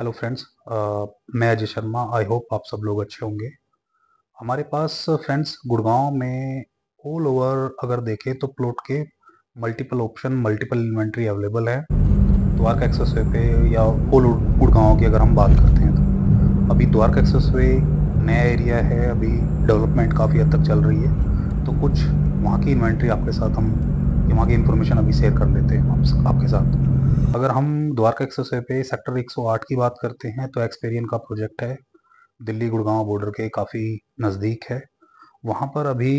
hello friends uh, मैं Ajay Sharma I hope आप सब लोग अच्छे होंगे हमारे पास फ्रेंड्स गुड़गांव में ऑल ओवर अगर देखें तो प्लॉट के multiple option multiple inventory available है द्वारका एक्सेस वे पे या ऑल गुड़गांव की अगर हम बात करते हैं तो अभी द्वारका एक्सेस वे नया एरिया है अभी डेवलपमेंट काफ़ी हद तक चल रही है तो कुछ वहाँ की इन्वेंट्री आपके साथ हम वहाँ की इन्फॉर्मेशन अभी शेयर कर लेते हैं आपके साथ अगर हम द्वारका एक सौ पे सेक्टर 108 की बात करते हैं तो एक्सपेरियन का प्रोजेक्ट है दिल्ली गुड़गांव बॉर्डर के काफ़ी नज़दीक है वहाँ पर अभी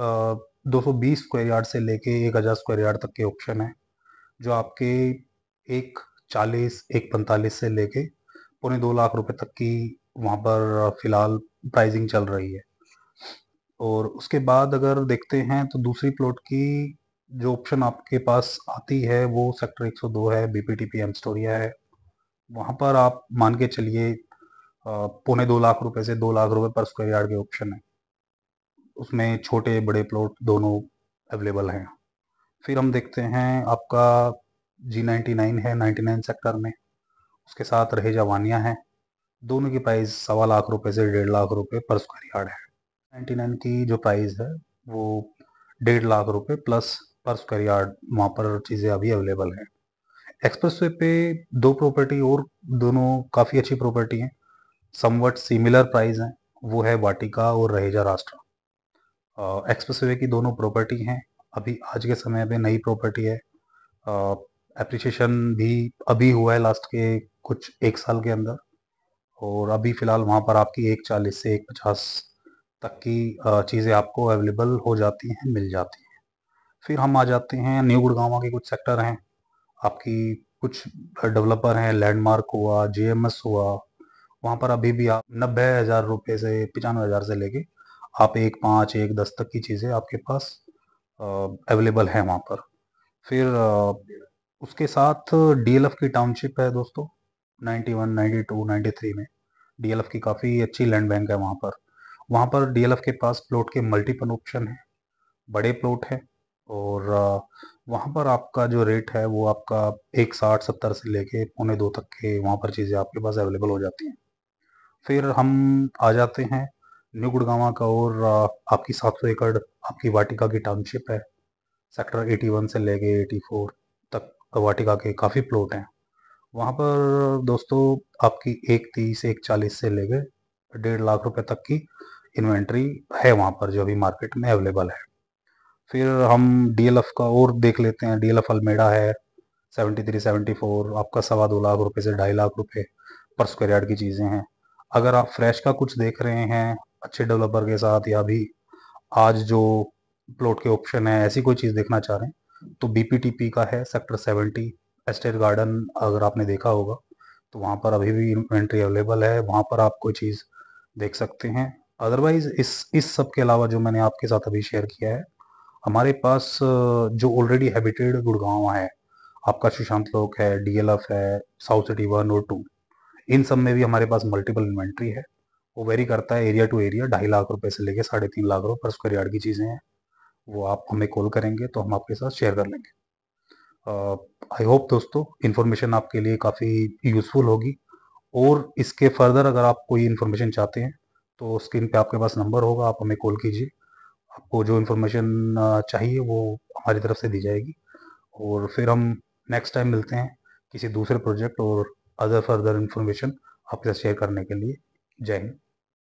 दो सौ स्क्वायर यार्ड से लेके एक स्क्वायर यार्ड तक के ऑप्शन हैं जो आपके एक चालीस एक पैंतालीस से लेके पौने दो लाख रुपए तक की वहाँ पर फिलहाल प्राइसिंग चल रही है और उसके बाद अगर देखते हैं तो दूसरी प्लॉट की जो ऑप्शन आपके पास आती है वो सेक्टर 102 है बीपीटीपी स्टोरिया है वहाँ पर आप मान के चलिए पौने दो लाख रुपए से दो लाख रुपए पर स्क्वायर यार्ड के ऑप्शन है उसमें छोटे बड़े प्लॉट दोनों अवेलेबल हैं फिर हम देखते हैं आपका जी नाइन्टी नाइन है नाइन्टी नाइन सेक्टर में उसके साथ रहे जवानियाँ हैं दोनों की प्राइस सवा लाख रुपए से डेढ़ लाख रुपए पर स्क्वायर यार्ड है नाइन्टी नाइन की जो प्राइस है वो डेढ़ लाख रुपए प्लस पर स्क्वायर यार्ड वहाँ पर चीज़ें अभी अवेलेबल हैं एक्सप्रेस वे पे दो प्रॉपर्टी और दोनों काफ़ी अच्छी प्रॉपर्टी हैं समवट सिमिलर प्राइस हैं वो है वाटिका और रहेजा राष्ट्र एक्सप्रेस वे की दोनों प्रॉपर्टी हैं अभी आज के समय में नई प्रॉपर्टी है अप्रिशिएशन भी अभी हुआ है लास्ट के कुछ एक साल के अंदर और अभी फ़िलहाल वहाँ पर आपकी एक चालीस से एक पचास तक की चीज़ें आपको अवेलेबल हो जाती हैं मिल जाती हैं फिर हम आ जाते हैं न्यू गुड़गावा के कुछ सेक्टर हैं आपकी कुछ डेवलपर हैं लैंडमार्क हुआ जेएमएस हुआ वहाँ पर अभी भी आप नब्बे हज़ार रुपये से पचानवे हज़ार से लेके आप एक पाँच एक दस तक की चीज़ें आपके पास अवेलेबल है वहाँ पर फिर आ, उसके साथ डीएलएफ की टाउनशिप है दोस्तों 91, 92, 93 में डीएलएफ की काफ़ी अच्छी लैंड बैंक है वहाँ पर वहाँ पर डीएलएफ के पास प्लॉट के मल्टीपल ऑप्शन हैं बड़े प्लॉट हैं और वहाँ पर आपका जो रेट है वो आपका एक साठ सत्तर से लेके पौने दो तक के वहाँ पर चीज़ें आपके पास अवेलेबल हो जाती हैं फिर हम आ जाते हैं न्यू गुड़गावा का और आपकी सात सौ एकड़ आपकी वाटिका की टाउनशिप है सेक्टर एटी वन से लेके एटी फोर तक वाटिका के काफ़ी प्लॉट हैं वहाँ पर दोस्तों आपकी एक तीस एक चालीस से लेके डेढ़ लाख रुपए तक की इन्वेंट्री है वहाँ पर जो अभी मार्केट में अवेलेबल है फिर हम डीएलएफ का और देख लेते हैं डीएलएफ अलमेड़ा है सेवेंटी थ्री सेवेंटी फोर आपका सवा दो लाख रुपए से ढाई लाख रुपए पर स्क्वायर यार्ड की चीज़ें हैं अगर आप फ्रेश का कुछ देख रहे हैं अच्छे डेवलपर के साथ या भी आज जो प्लॉट के ऑप्शन है ऐसी कोई चीज़ देखना चाह रहे हैं तो बीपीटीपी का है सेक्टर सेवेंटी एस्टेट गार्डन अगर आपने देखा होगा तो वहाँ पर अभी भी इन्वेंट्री अवेलेबल है वहाँ पर आप कोई चीज़ देख सकते हैं अदरवाइज इस इस सब के अलावा जो मैंने आपके साथ अभी शेयर किया है हमारे पास जो ऑलरेडी हैबिटेड गुड़गांव है आपका सुशांत लोक है डीएलएफ है साउथ सिटी वन और टू इन सब में भी हमारे पास मल्टीपल इन्वेंट्री है वो वेरी करता है एरिया टू एरिया ढाई लाख रुपए से लेके साढ़े तीन लाख रुपए पर स्क्वायर यार्ड की चीज़ें हैं वो आप हमें कॉल करेंगे तो हम आपके साथ शेयर कर लेंगे आई होप दोस्तों इन्फॉर्मेशन आपके लिए काफ़ी यूजफुल होगी और इसके फर्दर अगर आप कोई इन्फॉर्मेशन चाहते हैं तो स्क्रीन पे आपके पास नंबर होगा आप हमें कॉल कीजिए आपको जो इन्फॉर्मेशन चाहिए वो हमारी तरफ से दी जाएगी और फिर हम नेक्स्ट टाइम मिलते हैं किसी दूसरे प्रोजेक्ट और अदर फर्दर इन्फॉर्मेशन आपके साथ शेयर करने के लिए जय हिंद